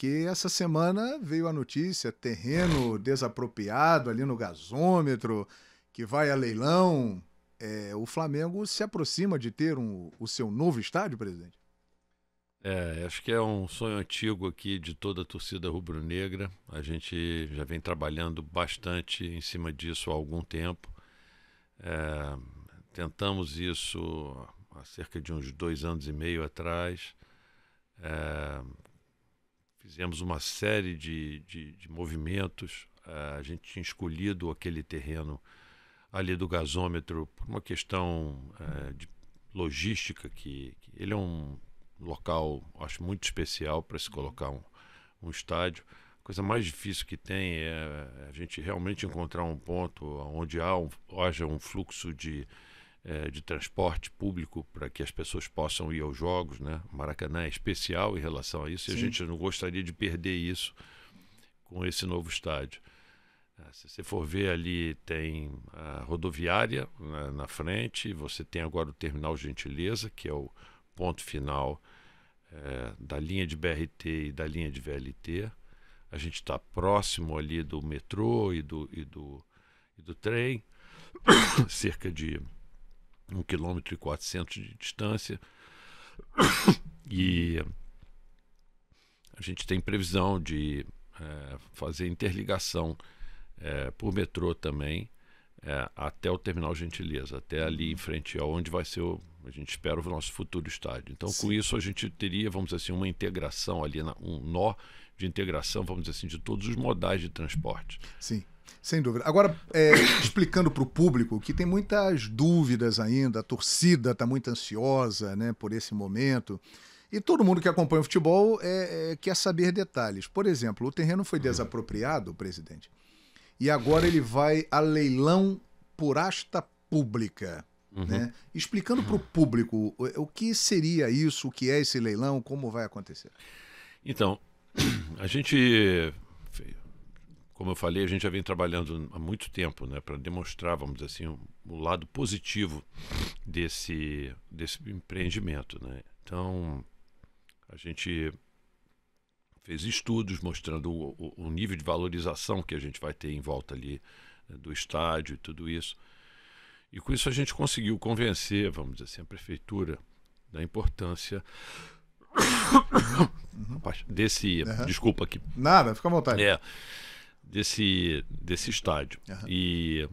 Porque essa semana veio a notícia: terreno desapropriado ali no gasômetro, que vai a leilão. É, o Flamengo se aproxima de ter um, o seu novo estádio, presidente? É, acho que é um sonho antigo aqui de toda a torcida rubro-negra. A gente já vem trabalhando bastante em cima disso há algum tempo. É, tentamos isso há cerca de uns dois anos e meio atrás, é, fizemos uma série de, de, de movimentos. Ah, a gente tinha escolhido aquele terreno ali do gasômetro por uma questão é, de logística que, que, ele é um local acho muito especial para se colocar um, um estádio a coisa mais difícil que tem é a gente realmente encontrar um ponto onde há um, haja um fluxo de é, de transporte público para que as pessoas possam ir aos jogos, né? O Maracanã é especial em relação a isso Sim. e a gente não gostaria de perder isso com esse novo estádio. Ah, se você for ver ali, tem a rodoviária na, na frente, você tem agora o Terminal Gentileza, que é o ponto final é, da linha de BRT e da linha de VLT. A gente está próximo ali do metrô e do, e do, e do trem, cerca de um quilômetro e quatrocentos de distância. E a gente tem previsão de é, fazer interligação é, por metrô também é, até o terminal Gentileza, até ali em frente aonde vai ser o, a gente espera o nosso futuro estádio. Então, Sim. com isso a gente teria, vamos dizer assim, uma integração ali, um nó de integração, vamos dizer assim, de todos os modais de transporte. Sim. Sem dúvida. Agora, é, explicando para o público que tem muitas dúvidas ainda, a torcida está muito ansiosa né, por esse momento. E todo mundo que acompanha o futebol é, é, quer saber detalhes. Por exemplo, o terreno foi desapropriado, presidente, e agora ele vai a leilão por asta pública. Uhum. Né? Explicando para o público o, o que seria isso, o que é esse leilão, como vai acontecer. Então, a gente como eu falei, a gente já vem trabalhando há muito tempo né, para demonstrar, vamos dizer assim, o, lado positivo desse, desse empreendimento. Né? Então, a gente fez estudos mostrando o, o, o, nível de valorização que a gente vai ter em volta ali né, do estádio e tudo isso. E com isso a gente conseguiu convencer, vamos dizer assim, a prefeitura da importância uhum. desse. Uhum. Desculpa aqui. Nada, fica à vontade. É desse, desse estádio. Uhum. E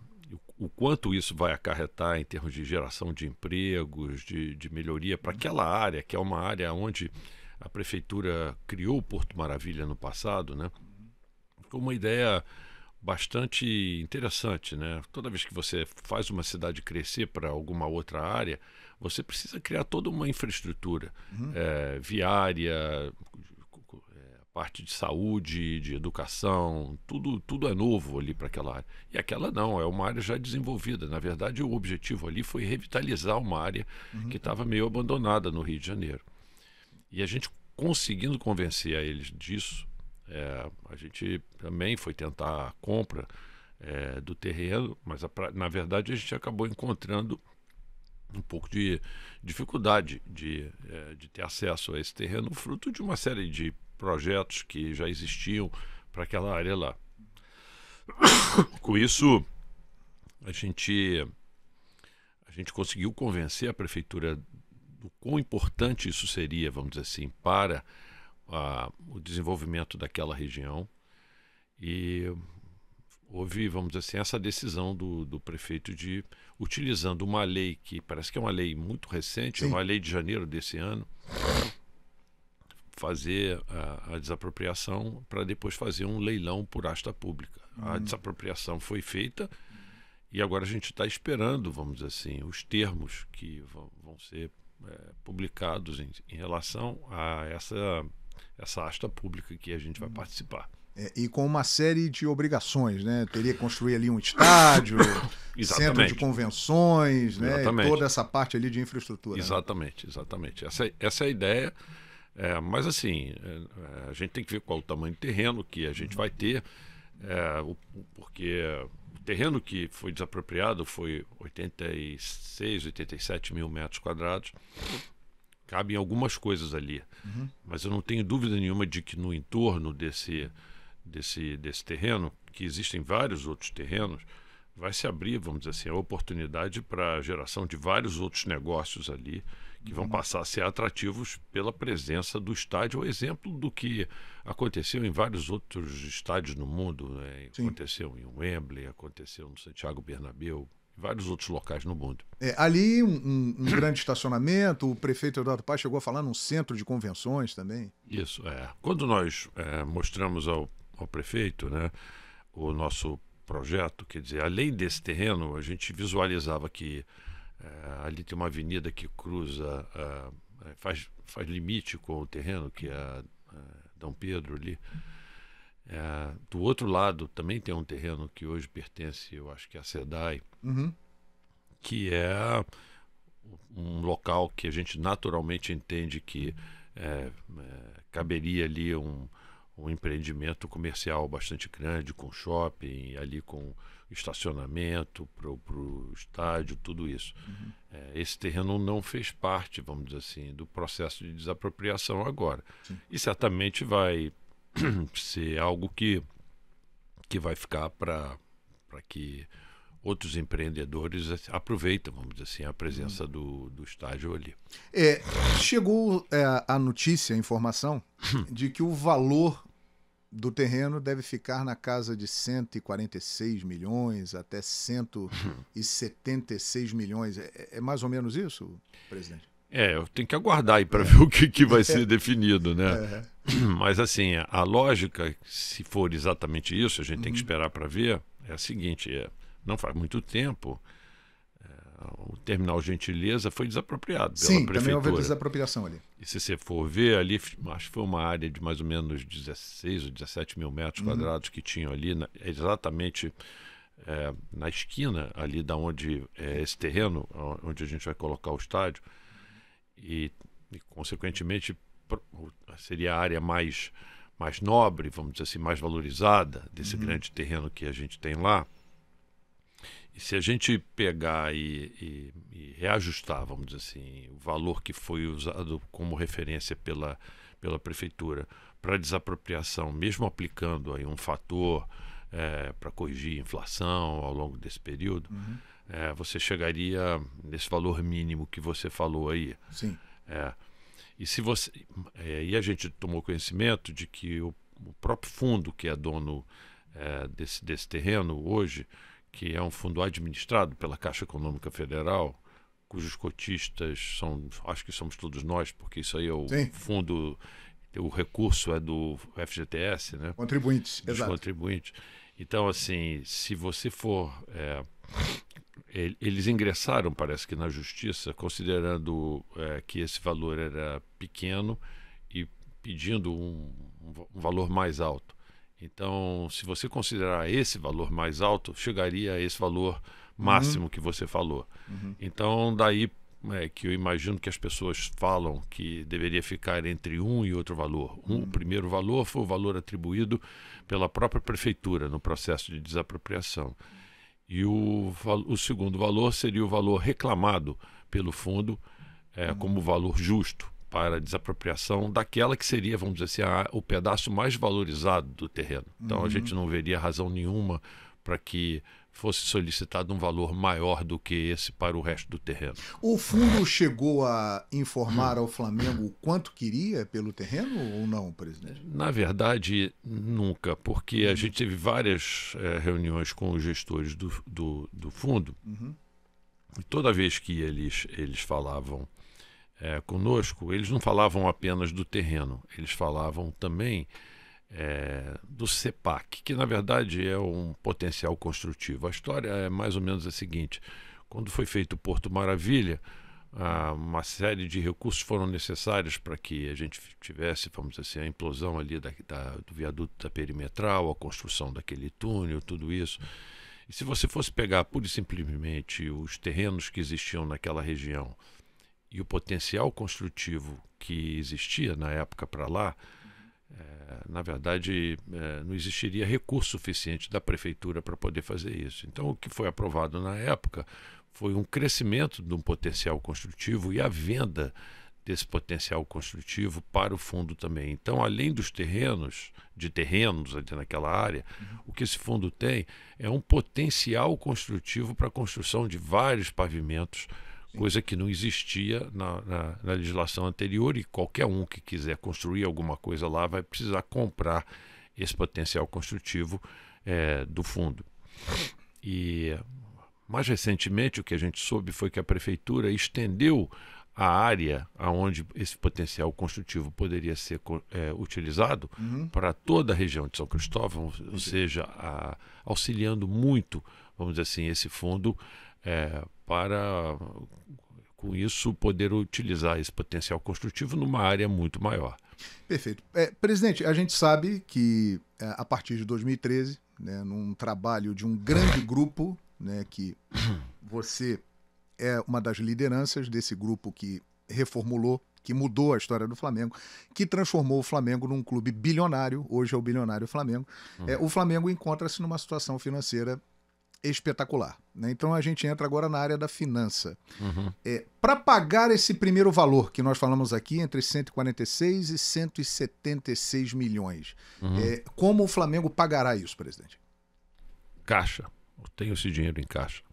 o quanto isso vai acarretar em termos de geração de empregos, de, de melhoria para uhum. aquela área, que é uma área onde a prefeitura criou o Porto Maravilha no passado, né? ficou uma ideia bastante interessante, né? Toda vez que você faz uma cidade crescer para alguma outra área, você precisa criar toda uma infraestrutura uhum. é, viária, parte de saúde, de educação, tudo, tudo é novo ali para aquela área. E aquela não, é uma área já desenvolvida. Na verdade, o objetivo ali foi revitalizar uma área uhum. que estava meio abandonada no Rio de Janeiro. E a gente conseguindo convencer a eles disso, é, a gente também foi tentar a compra é, do terreno, mas a, na verdade a gente acabou encontrando um pouco de dificuldade de, é, de ter acesso a esse terreno, fruto de uma série de projetos que já existiam para aquela área lá. Com isso, a gente, a gente conseguiu convencer a prefeitura do quão importante isso seria, vamos dizer assim, para a, o desenvolvimento daquela região. E houve, vamos dizer assim, essa decisão do, do prefeito de, utilizando uma lei que parece que é uma lei muito recente, Sim. é uma lei de janeiro desse ano, fazer a, a desapropriação para depois fazer um leilão por asta pública. Uhum. A hum. desapropriação foi feita e agora a gente está esperando, vamos dizer assim, os termos que vão, vão ser é, publicados em, em, relação a essa, essa asta pública que a gente vai uhum. participar. É, e com uma série de obrigações, né? Teria que construir ali um estádio, centro de convenções, né? toda essa parte ali de infraestrutura. Né? Exatamente, né? exatamente. Essa, essa é a ideia. É, mas assim, é, é, a gente tem que ver qual o tamanho do terreno que a gente vai ter, é, porque o terreno que foi desapropriado foi 86, 87 mil metros quadrados. Cabem algumas coisas ali, uhum. mas eu não tenho dúvida nenhuma de que no entorno desse, desse, desse terreno, que existem vários outros terrenos, vai se abrir, vamos dizer assim, a oportunidade para a geração de vários outros negócios ali que vão passar a ser atrativos pela presença do estádio, o exemplo do que aconteceu em vários outros estádios no mundo, né? aconteceu em Wembley, aconteceu no Santiago Bernabéu, vários outros locais no mundo. É, ali um, um, um grande estacionamento, o prefeito Eduardo Paz chegou a falar num centro de convenções também. Isso, é. Quando nós é, mostramos ao, ao prefeito né, o nosso projeto, quer dizer, além desse terreno, a gente visualizava que é, ali tem uma avenida que cruza, é, é, faz, faz limite com o terreno, que é a, Dom Pedro ali. É, do outro lado também tem um terreno que hoje pertence, eu acho que a SEDAI, uhum. que é um local que a gente naturalmente entende que é, é, caberia ali um, um empreendimento comercial bastante grande, com shopping, ali com estacionamento, para o estádio, tudo isso. Uhum. É, esse terreno não fez parte, vamos dizer assim, do processo de desapropriação agora. Sim. E certamente vai ser algo que, que vai ficar para que outros empreendedores aproveitem, vamos dizer assim, a presença uhum. do, do estádio ali. É, chegou é, a notícia, a informação, de que o valor do terreno deve ficar na casa de 146 milhões até 176 milhões. É, é, é mais ou menos isso, presidente? É, eu tenho que aguardar aí para é. ver o que, que vai ser é. definido, né? É. Mas assim, a lógica, se for exatamente isso, a gente uhum. tem que uhum. esperar para ver, é a seguinte: é, não faz muito tempo o terminal Gentileza foi desapropriado Sim, pela prefeitura. Sim, também houve desapropriação ali. E se você for ver ali, acho que foi uma área de mais ou menos 16 ou 17 mil metros uhum. quadrados que tinham ali, na, exatamente é, na esquina ali da onde é esse terreno, onde a gente vai colocar o estádio. E, e consequentemente, seria a área mais mais nobre, vamos dizer assim, mais valorizada desse uhum. grande terreno que a gente tem lá se a gente pegar e, e, e, reajustar, vamos dizer assim, o valor que foi usado como referência pela, pela prefeitura para desapropriação, mesmo aplicando aí um fator é, para corrigir a inflação ao longo desse período, uhum. é, você chegaria nesse valor mínimo que você falou aí. Sim. É, e se você é, e a gente tomou conhecimento de que o, o próprio fundo que é dono é, desse, desse terreno hoje que é um fundo administrado pela Caixa Econômica Federal, cujos cotistas são, acho que somos todos nós, porque isso aí é o Sim. fundo, o recurso é do FGTS, né? Contribuintes, Dos exato. Contribuintes. Então, assim, se você for. É, eles ingressaram, parece que, na justiça, considerando é, que esse valor era pequeno e pedindo um, um valor mais alto. Então, se você considerar esse valor mais alto, chegaria a esse valor uhum. máximo uhum. que você falou. Uhum. Então, daí é, que eu imagino que as pessoas falam que deveria ficar entre um e outro valor. Um, uhum. O primeiro valor foi o valor atribuído pela própria prefeitura no processo de desapropriação. E o, o segundo valor seria o valor reclamado pelo fundo é, uhum. como valor justo para desapropriação daquela que seria, vamos dizer assim, a, o pedaço mais valorizado do terreno. Então uhum. a gente não veria razão nenhuma para que fosse solicitado um valor maior do que esse para o resto do terreno. O fundo chegou a informar ao Flamengo o quanto queria pelo terreno ou não, presidente? Na verdade, nunca, porque a uhum. gente teve várias é, reuniões com os gestores do, do, do fundo uhum. e toda vez que eles, eles falavam é, conosco, eles não falavam apenas do terreno, eles falavam também é, do CEPAC, que na verdade é um potencial construtivo. A história é mais ou menos a seguinte: quando foi feito o Porto Maravilha, ah, uma série de recursos foram necessários para que a gente tivesse, vamos dizer assim, a implosão ali da, da, do viaduto da perimetral, a construção daquele túnel, tudo isso. E se você fosse pegar pura e simplesmente os terrenos que existiam naquela região e o potencial construtivo que existia na época para lá, é, na verdade, é, não existiria recurso suficiente da prefeitura para poder fazer isso. Então, o que foi aprovado na época foi um crescimento de um potencial construtivo e a venda desse potencial construtivo para o fundo também. Então, além dos terrenos, de terrenos ali naquela área, uhum. o que esse fundo tem é um potencial construtivo para a construção de vários pavimentos coisa que não existia na, na, na, legislação anterior e qualquer um que quiser construir alguma coisa lá vai precisar comprar esse potencial construtivo é, do fundo. E mais recentemente o que a gente soube foi que a prefeitura estendeu a área aonde esse potencial construtivo poderia ser é, utilizado uhum. para toda a região de São Cristóvão, ou seja, a, auxiliando muito, vamos dizer assim, esse fundo é, para, com isso, poder utilizar esse potencial construtivo numa área muito maior. Perfeito. É, presidente, a gente sabe que é, a partir de 2013, né, num trabalho de um grande grupo, né, que você é uma das lideranças desse grupo que reformulou, que mudou a história do Flamengo, que transformou o Flamengo num clube bilionário, hoje é o bilionário Flamengo. Uhum. É, o Flamengo encontra-se numa situação financeira espetacular. Né? Então a gente entra agora na área da finança. Uhum. É, Para pagar esse primeiro valor que nós falamos aqui, entre 146 e 176 milhões, uhum. é, como o Flamengo pagará isso, presidente? Caixa. Eu tenho esse dinheiro em caixa.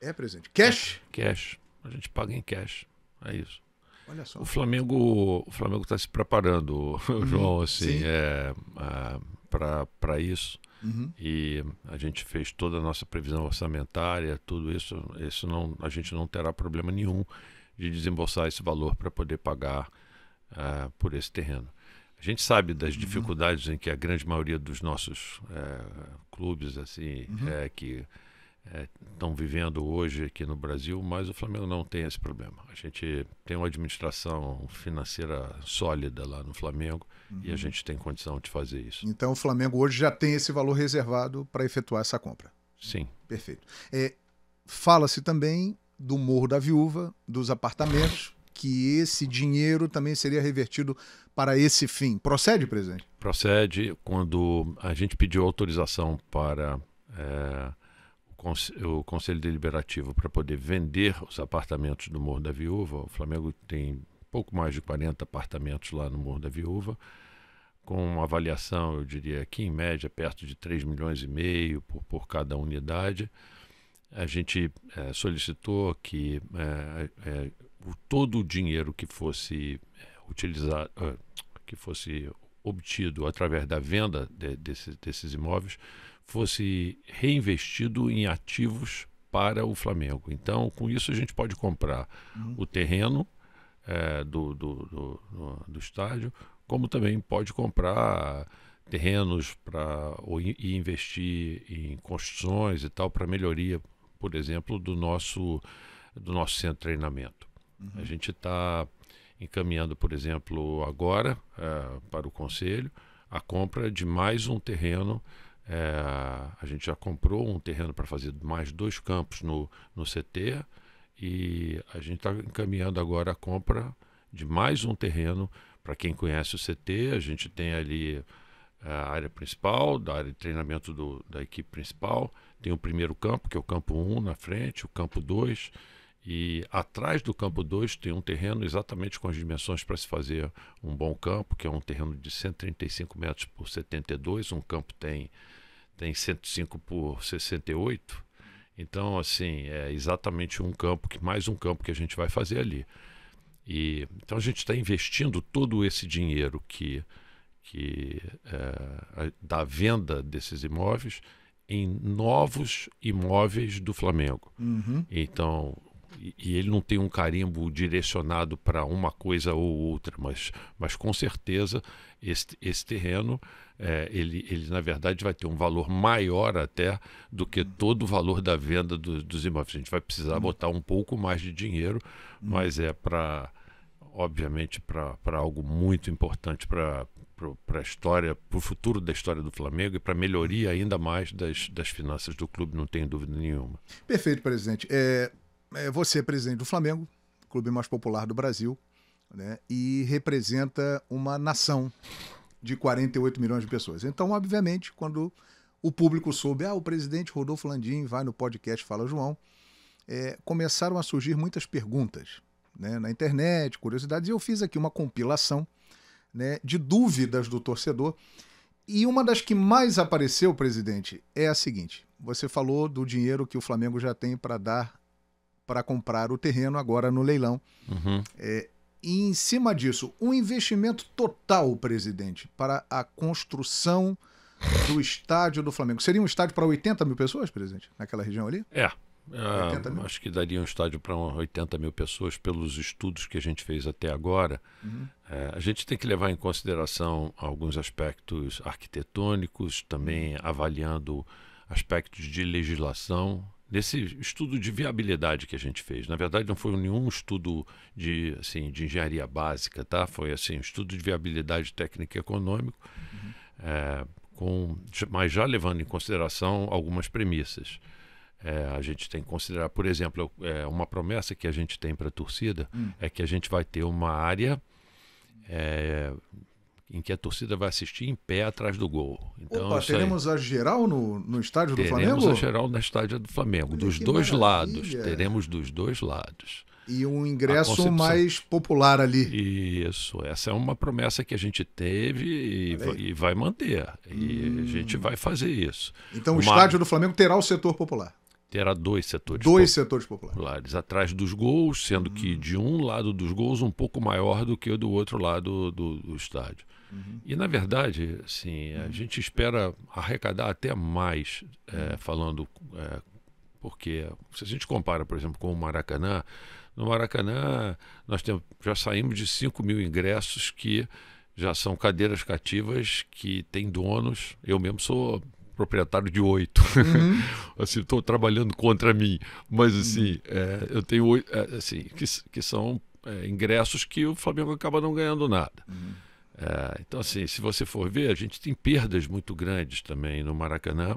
É, presidente. Cash? Cash. A gente paga em cash. É isso. Olha só. O Flamengo, o Flamengo está se preparando, uhum. João, assim, uhum. é, é para isso. Uhum. E a gente fez toda a nossa previsão orçamentária, tudo isso. Isso não, a gente não terá problema nenhum de desembolsar esse valor para poder pagar uh, por esse terreno. A gente sabe das uhum. dificuldades em que a grande maioria dos nossos uh, clubes, assim, uhum. é que estão é, vivendo hoje aqui no Brasil, mas o Flamengo não tem esse problema. A gente tem uma administração financeira sólida lá no Flamengo uhum. e a uhum. gente tem condição de fazer isso. Então o Flamengo hoje já tem esse valor reservado para efetuar essa compra. Sim. Perfeito. É, Fala-se também do Morro da Viúva, dos apartamentos, que esse dinheiro também seria revertido para esse fim. Procede, presidente? Procede. Quando a gente pediu autorização para. É, o Conselho Deliberativo para poder vender os apartamentos do Morro da Viúva. O Flamengo tem pouco mais de 40 apartamentos lá no Morro da Viúva, com uma avaliação, eu diria aqui em média, perto de 3 milhões e meio por, por cada unidade. A gente é, solicitou que é, é, o, todo o dinheiro que fosse utilizado, que fosse obtido através da venda de, desse, desses imóveis fosse reinvestido em ativos para o Flamengo. Então, com isso, a gente pode comprar uhum. o terreno é, do, do, do, do, estádio, como também pode comprar terrenos para e investir em construções e tal para melhoria, por exemplo, do nosso do nosso centro de treinamento. Uhum. A gente está encaminhando, por exemplo, agora é, para o conselho a compra de mais um terreno é, a gente já comprou um terreno para fazer mais dois campos no, no CT e a gente está encaminhando agora a compra de mais um terreno. Para quem conhece o CT, a gente tem ali é, a área principal, da área de treinamento do, da equipe principal, tem o primeiro campo, que é o campo 1 um, na frente, o campo 2. Dois e atrás do campo 2 tem um terreno exatamente com as dimensões para se fazer um bom campo, que é um terreno de 135 metros por 72, um campo tem, tem 105 por 68. Então, assim, é exatamente um campo, que mais um campo que a gente vai fazer ali. E, então a gente está investindo todo esse dinheiro que, que é, da venda desses imóveis em novos imóveis do Flamengo. Uhum. Então e ele não tem um carimbo direcionado para uma coisa ou outra, mas, mas com certeza esse esse terreno, é, ele, ele na verdade vai ter um valor maior até do que todo o valor da venda do, dos imóveis. A gente vai precisar uhum. botar um pouco mais de dinheiro, uhum. mas é para, obviamente, para algo muito importante para para a história, para o futuro da história do Flamengo e para a melhoria ainda mais das, das finanças do clube, não tenho dúvida nenhuma. Perfeito, presidente. É, é, você é presidente do Flamengo, clube mais popular do Brasil, né? e representa uma nação de 48 milhões de pessoas. Então, obviamente, quando o público soube, ah, o presidente Rodolfo Landim vai no podcast Fala João, é, começaram a surgir muitas perguntas né, na internet, curiosidades, e eu fiz aqui uma compilação né, de dúvidas do torcedor. E uma das que mais apareceu, presidente, é a seguinte: você falou do dinheiro que o Flamengo já tem para dar para comprar o terreno agora no leilão. Uhum. É, e em cima disso, um investimento total, presidente, para a construção do estádio do Flamengo. Seria um estádio para 80 mil pessoas, presidente, naquela região ali? É. Uh, acho que daria um estádio para 80 mil pessoas pelos estudos que a gente fez até agora. Uhum. É, a gente tem que levar em consideração alguns aspectos arquitetônicos, também uhum. avaliando aspectos de legislação, nesse estudo de viabilidade que a gente fez. Na verdade, não foi nenhum estudo de, assim, de engenharia básica, tá? Foi assim, um estudo de viabilidade técnica e econômico, uhum. é, com, mas já levando em consideração algumas premissas. É, a gente tem que considerar, por exemplo, é, uma promessa que a gente tem para a torcida hum. é que a gente vai ter uma área é, em que a torcida vai assistir em pé atrás do gol. Então, Opa, teremos aí... a geral no, no estádio teremos do Flamengo? Teremos a geral no estádio do Flamengo, dos dois maravilha. lados. Teremos dos dois lados. E um ingresso mais popular ali. Isso, essa é uma promessa que a gente teve e, vai, e vai manter. E hum. a gente hum. vai fazer isso. Então uma... o estádio do Flamengo terá o setor popular terá dois setores dois po setores populares atrás dos gols sendo uhum. que de um lado dos gols um pouco maior do que do outro lado do, do estádio uhum. e na verdade assim a uhum. gente espera arrecadar até mais é, uhum. falando é, porque se a gente compara por exemplo com o Maracanã no Maracanã nós temos, já saímos de 5 mil ingressos que já são cadeiras cativas que têm donos eu mesmo sou proprietário de oito. Uhum. assim, estou trabalhando contra mim. Mas, uhum. assim, é, eu tenho oito, é, assim, que, que são é, ingressos que o Flamengo acaba não ganhando nada. Uhum. É, então, assim, se você for ver, a gente tem perdas muito grandes também no Maracanã,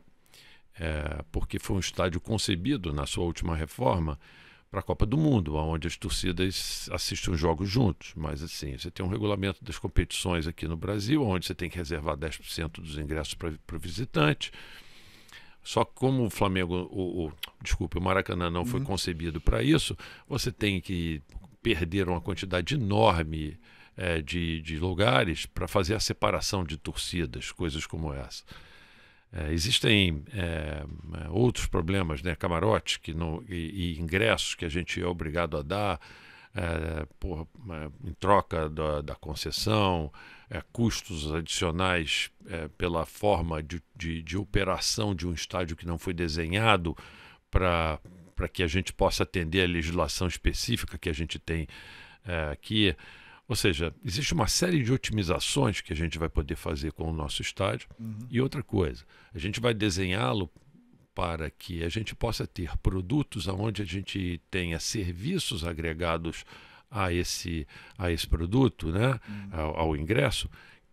é, porque foi um estádio concebido na sua última reforma para a Copa do Mundo, onde as torcidas assistem os jogos juntos. Mas assim, você tem um regulamento das competições aqui no Brasil, onde você tem que reservar 10% dos ingressos para o visitante. Só que como o Flamengo, o, o desculpe, o Maracanã não uhum. foi concebido para isso, você tem que perder uma quantidade enorme é, de, de lugares para fazer a separação de torcidas, coisas como essa. É, existem é, outros problemas, né? camarote que não, e, e, ingressos que a gente é obrigado a dar é, por, é, em troca da, da concessão, é, custos adicionais pela forma de, de, de, operação de um estádio que não foi desenhado para que a gente possa atender a legislação específica que a gente tem aqui. Ou seja, existe uma série de otimizações que a gente vai poder fazer com o nosso estádio. Uhum. E outra coisa, a gente vai desenhá-lo para que a gente possa ter produtos onde a gente tenha serviços agregados a esse, a esse produto, né? Uhum. Ao, ao ingresso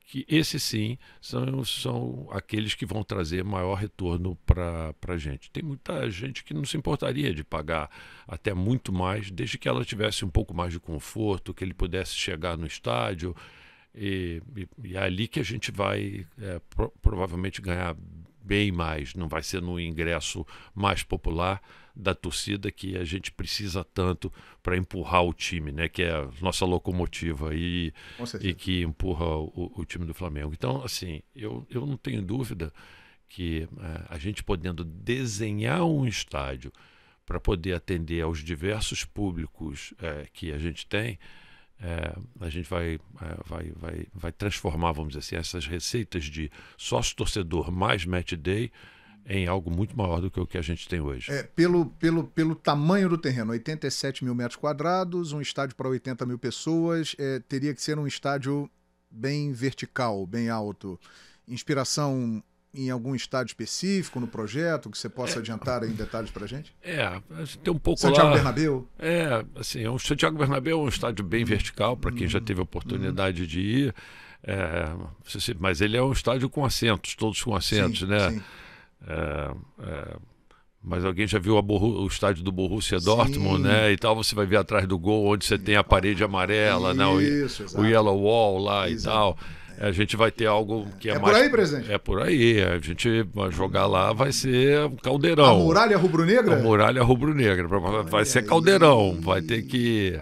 que esses sim são, são aqueles que vão trazer maior retorno para a gente. Tem muita gente que não se importaria de pagar até muito mais, desde que ela tivesse um pouco mais de conforto, que ele pudesse chegar no estádio. E, e, e é ali que a gente vai é, pro, provavelmente ganhar bem mais, não vai ser no ingresso mais popular da torcida que a gente precisa tanto para empurrar o time, né? Que é a nossa locomotiva e, e que empurra o, o, time do Flamengo. Então, assim, eu, eu não tenho dúvida que é, a gente podendo desenhar um estádio para poder atender aos diversos públicos é, que a gente tem, é, a gente vai, é, vai, vai, vai transformar, vamos dizer assim, essas receitas de sócio-torcedor mais match day em algo muito maior do que o que a gente tem hoje. É, pelo, pelo, pelo tamanho do terreno, 87 mil metros quadrados, um estádio para 80 mil pessoas, é, teria que ser um estádio bem vertical, bem alto. Inspiração em algum estado específico no projeto que você possa é, adiantar em detalhes para gente? É, assim, tem um pouco Santiago lá, Bernabéu. É, assim, o é Santiago Bernabéu é um estádio bem vertical para quem hum, já teve a oportunidade hum. de ir. É, mas ele é um estádio com assentos, todos com assentos, sim, né? Sim. É, é, mas alguém já viu o estádio do Borussia Dortmund, Sim. né? E tal, você vai ver atrás do gol onde você tem a parede amarela, Isso, né? o, o Yellow Wall lá e tal. A gente vai ter algo que é, é mais. É por aí, presidente? É por aí. A gente vai jogar lá, vai ser um caldeirão. A muralha rubro-negra? A muralha rubro-negra. Vai ser caldeirão. Vai ter que.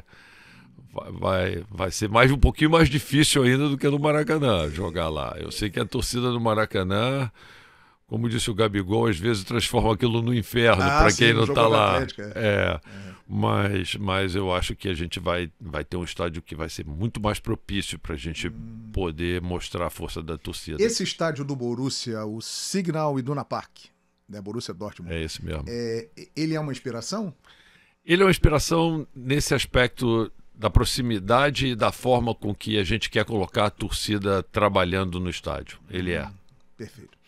Vai, vai, vai ser mais um pouquinho mais difícil ainda do que no Maracanã jogar lá. Eu sei que a torcida do Maracanã como disse o Gabigol, às vezes transforma aquilo no inferno ah, para quem não está lá. É. é, é. Mas, mas eu acho que a gente vai, vai ter um estádio que vai ser muito mais propício para a gente hum. poder mostrar a força da torcida. Esse estádio do Borussia, o Signal Iduna Park, né? Borussia Dortmund. É esse mesmo. É, ele é uma inspiração? Ele é uma inspiração nesse aspecto da proximidade e da forma com que a gente quer colocar a torcida trabalhando no estádio. Ele é. Hum, perfeito.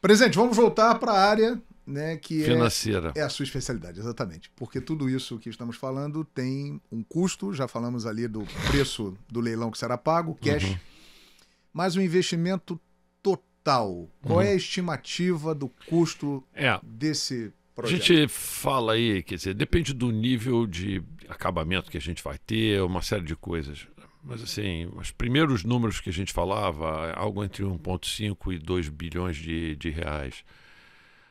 Presidente, vamos voltar para a área né, que é financeira. É, é a sua especialidade, exatamente. Porque tudo isso que estamos falando tem um custo, já falamos ali do preço do leilão que será pago, cash, uhum. mas o investimento total. Qual uhum. é a uhum. estimativa do custo é. desse projeto? A gente fala aí, quer dizer, depende do nível de acabamento que a gente vai ter, uma série de coisas. Mas assim, os primeiros números que a gente falava, é algo entre 1,5 e 2 bilhões de, de reais.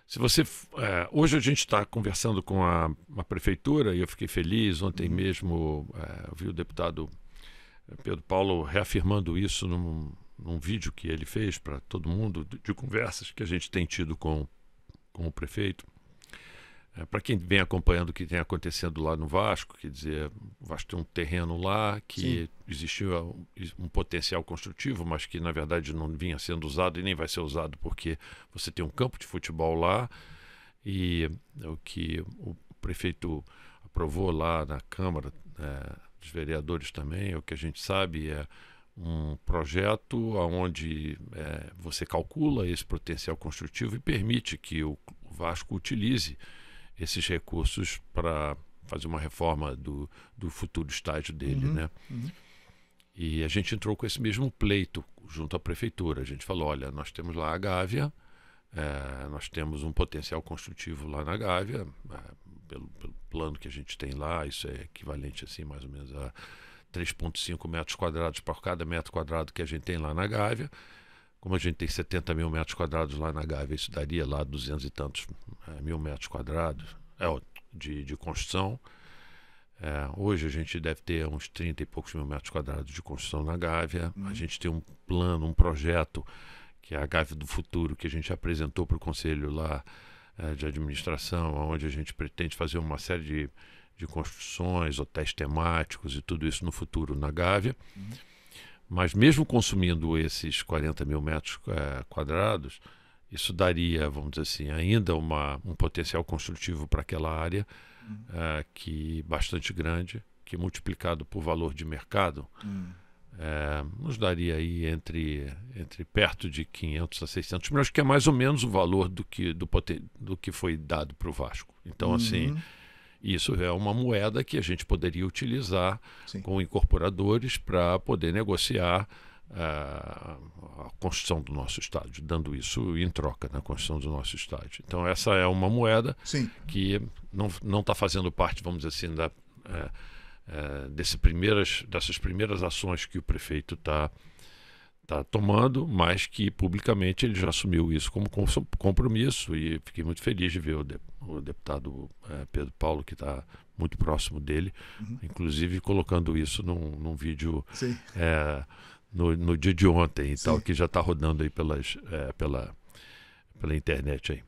Se você é, hoje a gente está conversando com a, a, prefeitura e eu fiquei feliz ontem uhum. mesmo é, vi o deputado Pedro Paulo reafirmando isso num, num vídeo que ele fez para todo mundo de, de, conversas que a gente tem tido com, com o prefeito é, Para quem vem acompanhando o que tem acontecendo lá no Vasco, quer dizer, o Vasco tem um terreno lá que Sim. existiu ah, um, um, potencial construtivo, mas que na verdade não vinha sendo usado e nem vai ser usado porque você tem um campo de futebol lá e o que o prefeito aprovou lá na Câmara é, dos Vereadores também, o que a gente sabe é um projeto onde é, você calcula esse potencial construtivo e permite que o Vasco utilize esses recursos para fazer uma reforma do, do futuro estádio dele, uhum, né? Uhum. E a gente entrou com esse mesmo pleito junto à prefeitura. A gente falou, olha, nós temos lá a Gávea, é, nós temos um potencial construtivo lá na Gávea, é, pelo, pelo, plano que a gente tem lá, isso é equivalente assim mais ou menos a 3,5 metros quadrados por cada metro quadrado que a gente tem lá na Gávea. Como a gente tem 70 mil metros quadrados lá na Gávea, isso daria lá 200 e tantos é, mil metros quadrados é, de, de construção. É, hoje a gente deve ter uns 30 e poucos mil metros quadrados de construção na Gávea. Uhum. A gente tem um plano, um projeto, que é a Gávea do Futuro, que a gente apresentou para o Conselho lá é, de Administração, onde a gente pretende fazer uma série de, de construções, hotéis temáticos e tudo isso no futuro na Gávea. Uhum. Mas mesmo consumindo esses 40 mil metros é, quadrados, isso daria, vamos dizer assim, ainda uma, um potencial construtivo para aquela área é, que bastante grande, que multiplicado por valor de mercado, é, nos daria aí entre, entre perto de 500 a 600 milhões, que é mais ou menos o valor do que, do, do que foi dado para o Vasco. Então, assim, uhum. assim isso é uma moeda que a gente poderia utilizar Sim. com incorporadores para poder negociar a, ah, a construção do nosso estádio, dando isso em troca na né, construção do nosso estádio. Então, essa é uma moeda Sim. que não está fazendo parte, vamos dizer assim, da, eh, eh, desse primeiras, dessas primeiras ações que o prefeito está está tomando, mas que publicamente ele já assumiu isso como compromisso e fiquei muito feliz de ver o, de, o deputado é, Pedro Paulo que está muito próximo dele, uhum. inclusive colocando isso num, num vídeo é, no, no, dia de ontem e Sim. tal que já está rodando aí pelas é, pela pela internet aí.